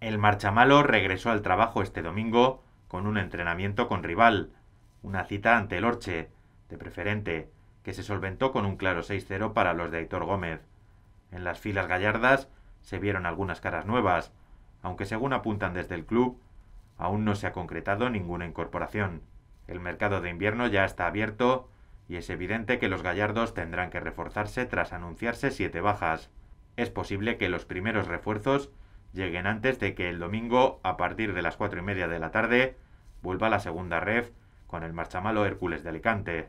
El marchamalo regresó al trabajo este domingo con un entrenamiento con rival, una cita ante el Orche, de preferente, que se solventó con un claro 6-0 para los de Héctor Gómez. En las filas gallardas se vieron algunas caras nuevas, aunque según apuntan desde el club, aún no se ha concretado ninguna incorporación. El mercado de invierno ya está abierto y es evidente que los gallardos tendrán que reforzarse tras anunciarse siete bajas. Es posible que los primeros refuerzos lleguen antes de que el domingo, a partir de las cuatro y media de la tarde, vuelva la segunda ref con el marchamalo Hércules de Alicante.